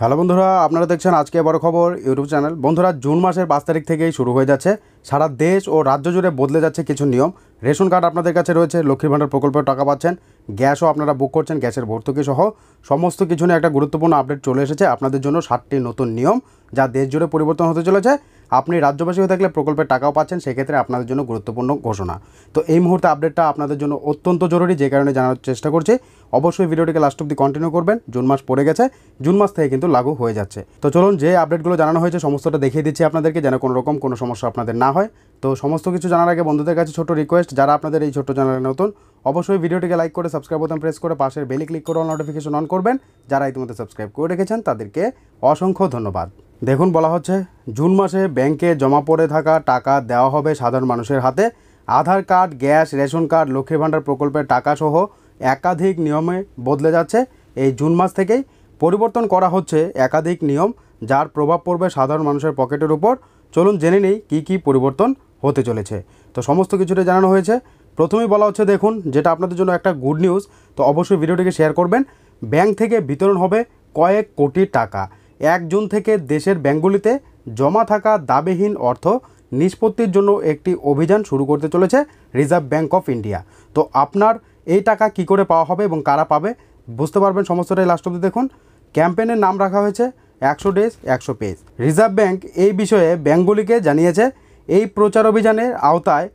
hello বন্ধুরা আপনারা দেখছেন আজকে বড় খবর ইউটিউব চ্যানেল বন্ধুরা জুন মাসের পাঁচ তারিখ থেকেই শুরু হয়ে যাচ্ছে সারা দেশ ও রাজ্য জুড়ে বদলে যাচ্ছে কিছু নিয়ম রেশন কার্ড আপনাদের কাছে রয়েছে লক্ষ্মীর ভাণ্ডার প্রকল্পে টাকা পাচ্ছেন গ্যাসও আপনারা বুক করছেন গ্যাসের ভর্তুকি সহ সমস্ত কিছু নিয়ে একটা গুরুত্বপূর্ণ আপডেট চলে এসেছে আপনাদের জন্য ষাটটি নতুন নিয়ম যা দেশ জুড়ে পরিবর্তন হতে চলেছে আপনি রাজ্যবাসী হয়ে থাকলে প্রকল্পের টাকাও পাচ্ছেন সেক্ষেত্রে আপনাদের জন্য গুরুত্বপূর্ণ ঘোষণা তো এই মুহূর্তে আপডেটটা আপনাদের জন্য অত্যন্ত জরুরি যে কারণে জানার চেষ্টা করছি অবশ্যই ভিডিওটিকে লাস্ট অব্দি কন্টিনিউ করবেন জুন মাস পড়ে গেছে জুন মাস থেকে কিন্তু লাগু হয়ে যাচ্ছে তো চলুন যে আপডেটগুলো জানানো হয়েছে সমস্তটা দেখিয়ে দিচ্ছি আপনাদেরকে যেন কোনো রকম কোনো সমস্যা আপনাদের না হয় তো সমস্ত কিছু জানার আগে বন্ধুদের কাছে ছোট রিকোয়েস্ট যারা আপনাদের এই ছোট চ্যানেলে নতুন অবশ্যই ভিডিওটিকে লাইক করে সাবস্ক্রাইব বোতাম প্রেস করে পাশের বেলে ক্লিক করে অল নোটিফিকেশন অন করবেন যারা ইতিমধ্যে সাবস্ক্রাইব করে রেখেছেন তাদেরকে অসংখ্য ধন্যবাদ দেখুন বলা হচ্ছে জুন মাসে ব্যাংকে জমা পড়ে থাকা টাকা দেওয়া হবে সাধারণ মানুষের হাতে Aadhaar card gas ration card লক্ষ্মীর ভাণ্ডার প্রকল্পের টাকাসহ একাধিক নিয়মে বদলে যাচ্ছে এই জুন মাস থেকেই পরিবর্তন করা হচ্ছে একাধিক নিয়ম যার প্রভাব পড়বে সাধারণ মানুষের পকেটের উপর চলুন জেনে নেই কী কী পরিবর্তন হতে চলেছে তো সমস্ত কিছুটা জানানো হয়েছে প্রথমেই বলা হচ্ছে দেখুন যেটা আপনাদের জন্য একটা গুড নিউজ তো অবশ্যই ভিডিওটিকে শেয়ার করবেন ব্যাংক থেকে বিতরণ হবে কয়েক কোটি টাকা এক জুন থেকে দেশের ব্যাঙ্কগুলিতে জমা থাকা দাবিহীন অর্থ নিষ্পত্তির জন্য একটি অভিযান শুরু করতে চলেছে রিজার্ভ ব্যাঙ্ক অফ ইন্ডিয়া তো আপনার এই টাকা কি করে পাওয়া হবে এবং কারা পাবে বুঝতে পারবেন সমস্তটাই লাস্ট অব্দি দেখুন ক্যাম্পেনের নাম রাখা হয়েছে একশো ডেজ একশো পেজ রিজার্ভ ব্যাঙ্ক এই বিষয়ে ব্যাঙ্কগুলিকে জানিয়েছে এই প্রচার অভিযানের আওতায়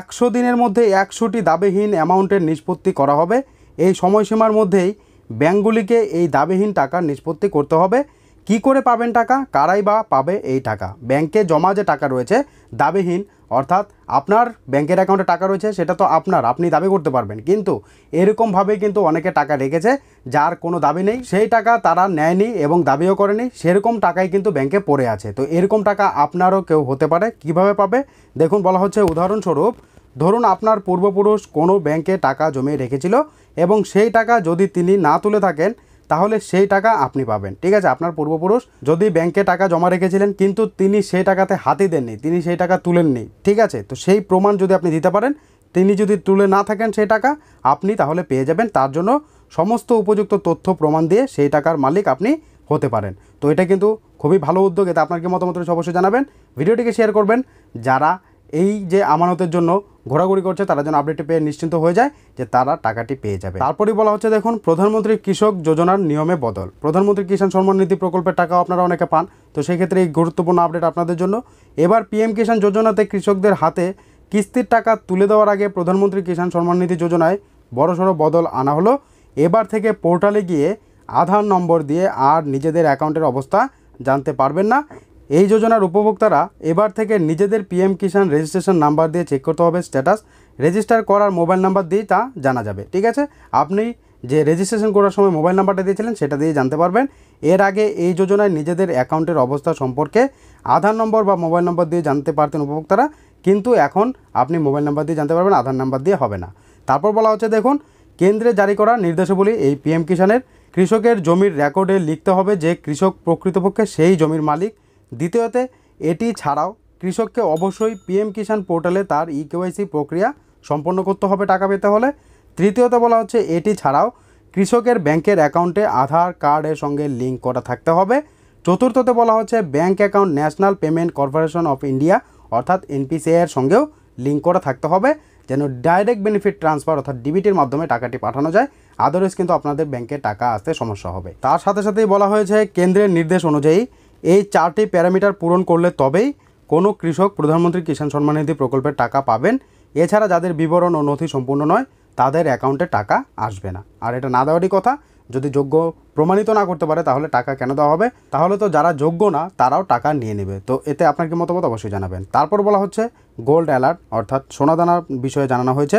একশো দিনের মধ্যে একশোটি দাবিহীন অ্যামাউন্টের নিষ্পত্তি করা হবে এই সময়সীমার মধ্যেই ব্যাঙ্কগুলিকে এই দাবিহীন টাকার নিষ্পত্তি করতে হবে কি করে পাবেন টাকা কারাই বা পাবে এই টাকা ব্যাংকে জমা যে টাকা রয়েছে দাবিহীন অর্থাৎ আপনার ব্যাংকের অ্যাকাউন্টে টাকা রয়েছে সেটা তো আপনার আপনি দাবি করতে পারবেন কিন্তু এরকমভাবে কিন্তু অনেকে টাকা রেখেছে যার কোনো দাবি নেই সেই টাকা তারা নেয়নি এবং দাবিও করেনি সেরকম টাকাই কিন্তু ব্যাংকে পড়ে আছে তো এরকম টাকা আপনারও কেউ হতে পারে কিভাবে পাবে দেখুন বলা হচ্ছে উদাহরণস্বরূপ ধরুন আপনার পূর্বপুরুষ কোনো ব্যাংকে টাকা জমিয়ে রেখেছিল এবং সেই টাকা যদি তিনি না তুলে থাকেন তাহলে সেই টাকা আপনি পাবেন ঠিক আছে আপনার পূর্বপুরুষ যদি ব্যাংকে টাকা জমা রেখেছিলেন কিন্তু তিনি সেই টাকাতে হাতি দেননি তিনি সেই টাকা তুলেননি ঠিক আছে তো সেই প্রমাণ যদি আপনি দিতে পারেন তিনি যদি তুলে না থাকেন সেই টাকা আপনি তাহলে পেয়ে যাবেন তার জন্য সমস্ত উপযুক্ত তথ্য প্রমাণ দিয়ে সেই টাকার মালিক আপনি হতে পারেন তো এটা কিন্তু খুবই ভালো উদ্যোগ এতে আপনার কি মতামত অবশ্যই জানাবেন ভিডিওটিকে শেয়ার করবেন যারা এই যে আমানতের জন্য ঘোরাঘুরি করছে তারা যেন আপডেটটি পেয়ে নিশ্চিন্ত হয়ে যায় যে তারা টাকাটি পেয়ে যাবে তারপরে বলা হচ্ছে দেখুন প্রধানমন্ত্রী কৃষক যোজনার নিয়মে বদল প্রধানমন্ত্রী কিষাণ সম্মান নিধি প্রকল্পের টাকাও আপনারা অনেকে পান তো সেই ক্ষেত্রে এই গুরুত্বপূর্ণ আপডেট আপনাদের জন্য এবার পিএম কিষাণ যোজনাতে কৃষকদের হাতে কিস্তির টাকা তুলে দেওয়ার আগে প্রধানমন্ত্রী কিষাণ সম্মান নিধি যোজনায় বড়সড় বদল আনা হলো এবার থেকে পোর্টালে গিয়ে আধার নম্বর দিয়ে আর নিজেদের অ্যাকাউন্টের অবস্থা জানতে পারবেন না এই যোজনার উপভোক্তারা এবার থেকে নিজেদের পিএম কিষাণ রেজিস্ট্রেশন নাম্বার দিয়ে চেক করতে হবে স্ট্যাটাস রেজিস্টার করার মোবাইল নাম্বার দিয়েই তা জানা যাবে ঠিক আছে আপনি যে রেজিস্ট্রেশন করার সময় মোবাইল নাম্বারটা দিয়েছিলেন সেটা দিয়ে জানতে পারবেন এর আগে এই যোজনায় নিজেদের অ্যাকাউন্টের অবস্থা সম্পর্কে আধার নম্বর বা মোবাইল নম্বর দিয়ে জানতে পারতেন উপভোক্তারা কিন্তু এখন আপনি মোবাইল নাম্বার দিয়ে জানতে পারবেন আধার নাম্বার দিয়ে হবে না তারপর বলা হচ্ছে দেখুন কেন্দ্রে জারি করা নির্দেশাবলী এই পিএম কিষাণের কৃষকের জমির রেকর্ডে লিখতে হবে যে কৃষক প্রকৃতপক্ষে সেই জমির মালিক দ্বিতীয়তে এটি ছাড়াও কৃষককে অবশ্যই পিএম কিষাণ পোর্টালে তার ই কেওয়াইসি প্রক্রিয়া সম্পন্ন করতে হবে টাকা পেতে হলে তৃতীয়ত বলা হচ্ছে এটি ছাড়াও কৃষকের ব্যাংকের অ্যাকাউন্টে আধার কার্ডের সঙ্গে লিঙ্ক করা থাকতে হবে চতুর্থতে বলা হচ্ছে bank account National Payment Corporation of India অর্থাৎ এনপিসিআইয়ের সঙ্গেও লিঙ্ক করা থাকতে হবে যেন ডাইরেক্ট বেনিফিট ট্রান্সফার অর্থাৎ ডিবিটির মাধ্যমে টাকাটি পাঠানো যায় আদারওয়াইজ কিন্তু আপনাদের ব্যাংকে টাকা আসতে সমস্যা হবে তার সাথে সাথেই বলা হয়েছে কেন্দ্রের নির্দেশ অনুযায়ী এই চারটি প্যারামিটার পূরণ করলে তবেই কোনো কৃষক প্রধানমন্ত্রী কিষাণ সম্মান নিধি প্রকল্পের টাকা পাবেন এছাড়া যাদের বিবরণ ও নথি সম্পূর্ণ নয় তাদের অ্যাকাউন্টে টাকা আসবে না আর এটা না দেওয়ারই কথা যদি যোগ্য প্রমাণিত না করতে পারে তাহলে টাকা কেন দেওয়া হবে তাহলে তো যারা যোগ্য না তারাও টাকা নিয়ে নেবে তো এতে আপনার কি মতামত অবশ্যই জানাবেন তারপর বলা হচ্ছে গোল্ড অ্যালার্ট অর্থাৎ সোনাদানার বিষয়ে জানানো হয়েছে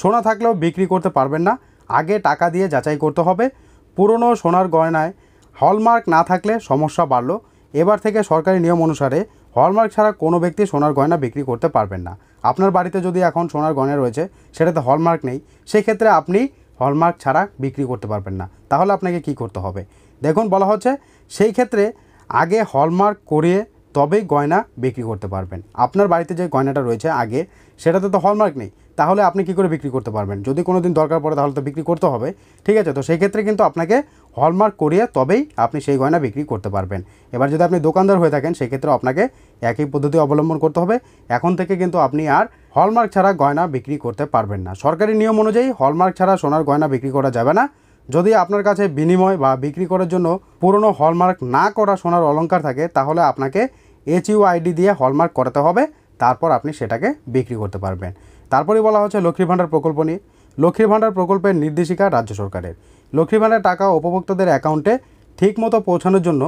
সোনা থাকলেও বিক্রি করতে পারবেন না আগে টাকা দিয়ে যাচাই করতে হবে পুরনো সোনার গয়নায় হলমার্ক না থাকলে সমস্যা বাড়লো এবার থেকে সরকারি নিয়ম অনুসারে হলমার্ক ছাড়া কোনো ব্যক্তি সোনার গয়না বিক্রি করতে পারবেন না আপনার বাড়িতে যদি এখন সোনার গয়না রয়েছে সেটাতে হলমার্ক নেই সেক্ষেত্রে আপনি হলমার্ক ছাড়া বিক্রি করতে পারবেন না তাহলে আপনাকে কি করতে হবে দেখুন বলা হচ্ছে সেই ক্ষেত্রে আগে হলমার্ক করিয়ে তবেই গয়না বিক্রি করতে পারবেন আপনার বাড়িতে যে গয়নাটা রয়েছে আগে সেটাতে তো হলমার্ক নেই তাহলে আপনি কি করে বিক্রি করতে পারবেন যদি কোনো দিন দরকার পড়ে তাহলে তো বিক্রি করতে হবে ঠিক আছে তো সেই ক্ষেত্রে কিন্তু আপনাকে হলমার্ক করিয়ে তবেই আপনি সেই গয়না বিক্রি করতে পারবেন এবার যদি আপনি দোকানদার হয়ে থাকেন সেক্ষেত্রে আপনাকে একই পদ্ধতি অবলম্বন করতে হবে এখন থেকে কিন্তু আপনি আর হলমার্ক ছাড়া গয়না বিক্রি করতে পারবেন না সরকারি নিয়ম অনুযায়ী হলমার্ক ছাড়া সোনার গয়না বিক্রি করা যাবে না যদি আপনার কাছে বিনিময় বা বিক্রি করার জন্য পুরনো হলমার্ক না করা সোনার অলঙ্কার থাকে তাহলে আপনাকে আইডি দিয়ে হলমার্ক করাতে হবে তারপর আপনি সেটাকে বিক্রি করতে পারবেন তারপরে বলা হচ্ছে লক্ষ্মীর ভাণ্ডার প্রকল্প নিয়ে লক্ষ্মীর ভাণ্ডার প্রকল্পের নির্দেশিকা রাজ্য সরকারের লক্ষ্মীর ভাণ্ডার টাকা উপভোক্তাদের অ্যাকাউন্টে ঠিকমতো পৌঁছানোর জন্য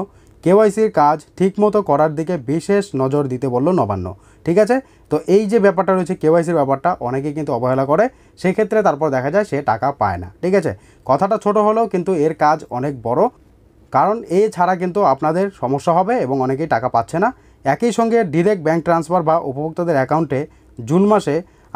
কেওয়াইসির কাজ ঠিকমতো করার দিকে বিশেষ নজর দিতে বলল নবান্ন ঠিক আছে তো এই যে ব্যাপারটা রয়েছে কেওয়াইসির ব্যাপারটা অনেকে কিন্তু অবহেলা করে সেক্ষেত্রে তারপর দেখা যায় সে টাকা পায় না ঠিক আছে কথাটা ছোট হলেও কিন্তু এর কাজ অনেক বড় কারণ এ ছাড়া কিন্তু আপনাদের সমস্যা হবে এবং অনেকেই টাকা পাচ্ছে না একই সঙ্গে ডিরেক্ট ব্যাঙ্ক ট্রান্সফার বা উপভোক্তাদের অ্যাকাউন্টে জুন মাসে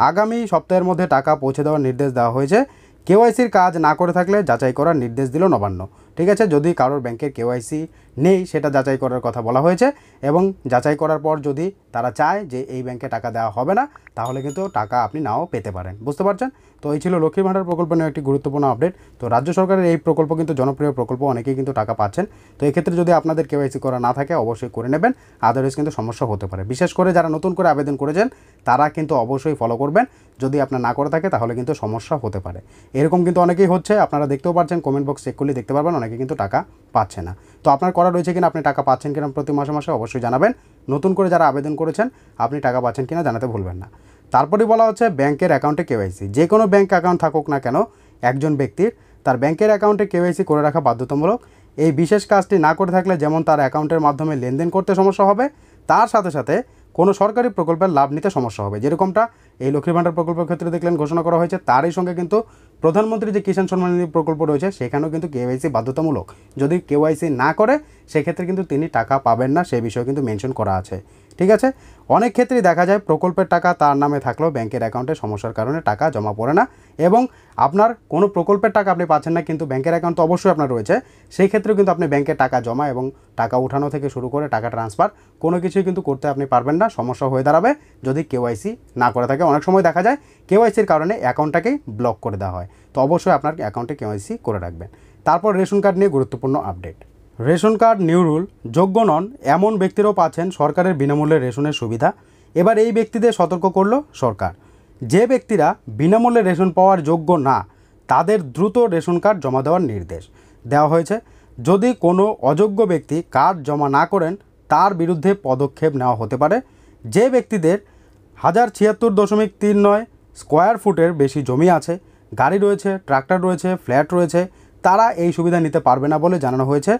আগামী সপ্তাহের মধ্যে টাকা পৌঁছে দেওয়ার নির্দেশ দেওয়া হয়েছে কেওয়াইসির কাজ না করে থাকলে যাচাই করার নির্দেশ দিল নবান্ন ঠিক আছে যদি কারোর ব্যাংকের কেওয়াইসি নেই সেটা যাচাই করার কথা বলা হয়েছে এবং যাচাই করার পর যদি তারা চায় যে এই ব্যাংকে টাকা দেওয়া হবে না তাহলে কিন্তু টাকা আপনি নাও পেতে পারেন বুঝতে পারছেন তো এই ছিল লক্ষ্মীর ভাণ্ডার প্রকল্প নিয়ে একটি গুরুত্বপূর্ণ আপডেট তো রাজ্য সরকারের এই প্রকল্প কিন্তু জনপ্রিয় প্রকল্প অনেকেই কিন্তু টাকা পাচ্ছেন তো এক্ষেত্রে যদি আপনাদের কেওয়াইসি করা না থাকে অবশ্যই করে নেবেন আদারওয়াইজ কিন্তু সমস্যা হতে পারে বিশেষ করে যারা নতুন করে আবেদন করেছেন তারা কিন্তু অবশ্যই ফলো করবেন যদি আপনার না করে থাকে তাহলে কিন্তু সমস্যা হতে পারে এরকম কিন্তু অনেকেই হচ্ছে আপনারা দেখতেও পাচ্ছেন কমেন্ট বক্স চেক করলে দেখতে পারবেন অনেকে কিন্তু টাকা পাচ্ছে না তো আপনার করা রয়েছে কিনা আপনি টাকা পাচ্ছেন কিনা প্রতি মাসে মাসে অবশ্যই জানাবেন নতুন করে যারা আবেদন করেছেন আপনি টাকা পাচ্ছেন কিনা জানাতে ভুলবেন না তারপরে বলা হচ্ছে ব্যাংকের অ্যাকাউন্টে কেওয়াইসি যে কোনো ব্যাংক অ্যাকাউন্ট থাকুক না কেন একজন ব্যক্তির তার ব্যাংকের অ্যাকাউন্টে কেওয়াইসি করে রাখা বাধ্যতামূলক এই বিশেষ কাজটি না করে থাকলে যেমন তার অ্যাকাউন্টের মাধ্যমে লেনদেন করতে সমস্যা হবে তার সাথে সাথে কোনো সরকারি প্রকল্পের লাভ নিতে সমস্যা হবে যেরকমটা এই লক্ষ্মীর ভাণ্ডার প্রকল্পের ক্ষেত্রে দেখলেন ঘোষণা করা হয়েছে তারই সঙ্গে কিন্তু প্রধানমন্ত্রী যে কিষাণ সম্মান নিধি প্রকল্প রয়েছে সেখানেও কিন্তু কেওয়াইসি বাধ্যতামূলক যদি কেওয়াইসি না করে সেক্ষেত্রে কিন্তু তিনি টাকা পাবেন না সে বিষয়ে কিন্তু মেনশন করা আছে ঠিক আছে অনেক ক্ষেত্রেই দেখা যায় প্রকল্পের টাকা তার নামে থাকলেও ব্যাংকের অ্যাকাউন্টে সমস্যার কারণে টাকা জমা পড়ে না এবং আপনার কোনো প্রকল্পের টাকা আপনি পাচ্ছেন না কিন্তু ব্যাংকের অ্যাকাউন্ট তো অবশ্যই আপনার রয়েছে সেই ক্ষেত্রেও কিন্তু আপনি ব্যাংকে টাকা জমা এবং টাকা উঠানো থেকে শুরু করে টাকা ট্রান্সফার কোনো কিছুই কিন্তু করতে আপনি পারবেন না সমস্যা হয়ে দাঁড়াবে যদি কেওয়াইসি না করে থাকে অনেক সময় দেখা যায় কেওয়াইসির কারণে অ্যাকাউন্টটাকেই ব্লক করে দেওয়া হয় তো অবশ্যই আপনার অ্যাকাউন্টে কেওয়াইসি করে রাখবেন তারপর রেশন কার্ড নিয়ে গুরুত্বপূর্ণ update ration card new rule যোগ্য নন এমন ব্যক্তিরাও পাচ্ছেন সরকারের বিনামূল্যে রেশনের সুবিধা এবার এই ব্যক্তিদের সতর্ক করল সরকার যে ব্যক্তিরা বিনামূল্যে রেশন পাওয়ার যোগ্য না তাদের দ্রুত রেশন কার্ড জমা দেওয়ার নির্দেশ দেওয়া হয়েছে যদি কোনো অযোগ্য ব্যক্তি কার্ড জমা না করেন তার বিরুদ্ধে পদক্ষেপ নেওয়া হতে পারে যে ব্যক্তিদের হাজার ছিয়াত্তর দশমিক তিন নয় স্কোয়ার ফুটের বেশি জমি আছে গাড়ি রয়েছে ট্রাক্টর রয়েছে ফ্ল্যাট রয়েছে তারা এই সুবিধা নিতে পারবে না বলে জানানো হয়েছে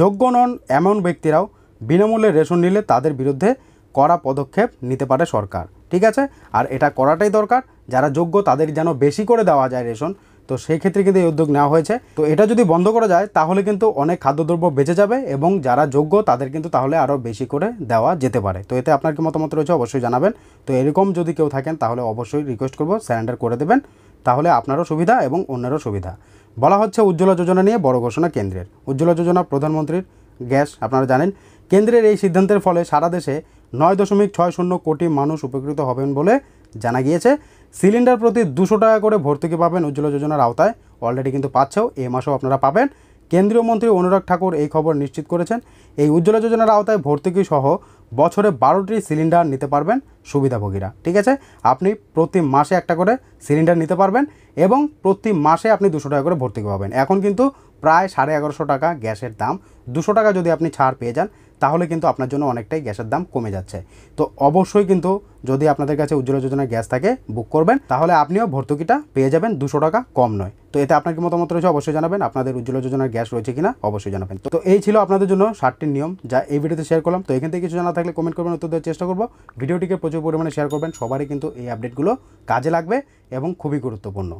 যোগ্য নন এমন ব্যক্তিরাও বিনামূল্যে রেশন নিলে তাদের বিরুদ্ধে কড়া পদক্ষেপ নিতে পারে সরকার ঠিক আছে আর এটা করাটাই দরকার যারা যোগ্য তাদের যেন বেশি করে দেওয়া যায় রেশন তো সেই ক্ষেত্রে কিন্তু এই উদ্যোগ নেওয়া হয়েছে তো এটা যদি বন্ধ করা যায় তাহলে কিন্তু অনেক খাদ্যদ্রব্য বেঁচে যাবে এবং যারা যোগ্য তাদের কিন্তু তাহলে আরও বেশি করে দেওয়া যেতে পারে তো এতে আপনার কি মতামত রয়েছে অবশ্যই জানাবেন তো এরকম যদি কেউ থাকেন তাহলে অবশ্যই রিকোয়েস্ট করবো স্যারেন্ডার করে দেবেন তাহলে আপনারও সুবিধা এবং অন্যেরও সুবিধা বলা হচ্ছে উজ্জ্বলা যোজনা নিয়ে বড় ঘোষণা কেন্দ্রের উজ্জ্বলা যোজনা প্রধানমন্ত্রীর গ্যাস আপনারা জানেন কেন্দ্রের এই সিদ্ধান্তের ফলে সারা দেশে নয় দশমিক ছয় শূন্য কোটি মানুষ উপকৃত হবেন বলে জানা গিয়েছে সিলিন্ডার প্রতি দুশো টাকা করে ভর্তুকি পাবেন উজ্জ্বলা যোজনার আওতায় অলরেডি কিন্তু পাচ্ছেও এ মাসেও আপনারা পাবেন কেন্দ্রীয় মন্ত্রী অনুরাগ ঠাকুর এই খবর নিশ্চিত করেছেন এই উজ্জ্বলা যোজনার আওতায় ভর্তুকি সহ বছরে বারোটি সিলিন্ডার নিতে পারবেন সুবিধাভোগীরা ঠিক আছে আপনি প্রতি মাসে একটা করে সিলিন্ডার নিতে পারবেন এবং প্রতি মাসে আপনি দুশো টাকা করে ভর্তি পাবেন এখন কিন্তু প্রায় সাড়ে এগারোশো টাকা গ্যাসের দাম দুশো টাকা যদি আপনি ছাড় পেয়ে যান তাহলে কিন্তু আপনার জন্য অনেকটাই গ্যাসের দাম কমে যাচ্ছে তো অবশ্যই কিন্তু যদি আপনাদের কাছে উজ্জ্বলা যোজনার গ্যাস থাকে বুক করবেন তাহলে আপনিও ভর্তুকিটা পেয়ে যাবেন দুশো টাকা কম নয় তো এতে আপনার কি মতামত রয়েছে অবশ্যই জানাবেন আপনাদের উজ্জ্বলা যোজনার গ্যাস রয়েছে কিনা অবশ্যই জানাবেন তো এই ছিল আপনাদের জন্য ষাটটির নিয়ম যা এই ভিডিওতে শেয়ার করলাম তো এখান থেকে কিছু জানা থাকলে কমেন্ট করবেন উত্তর দেওয়ার চেষ্টা করবো ভিডিওটিকে প্রচুর পরিমাণে শেয়ার করবেন সবারই কিন্তু এই আপডেটগুলো কাজে লাগবে এবং খুবই গুরুত্বপূর্ণ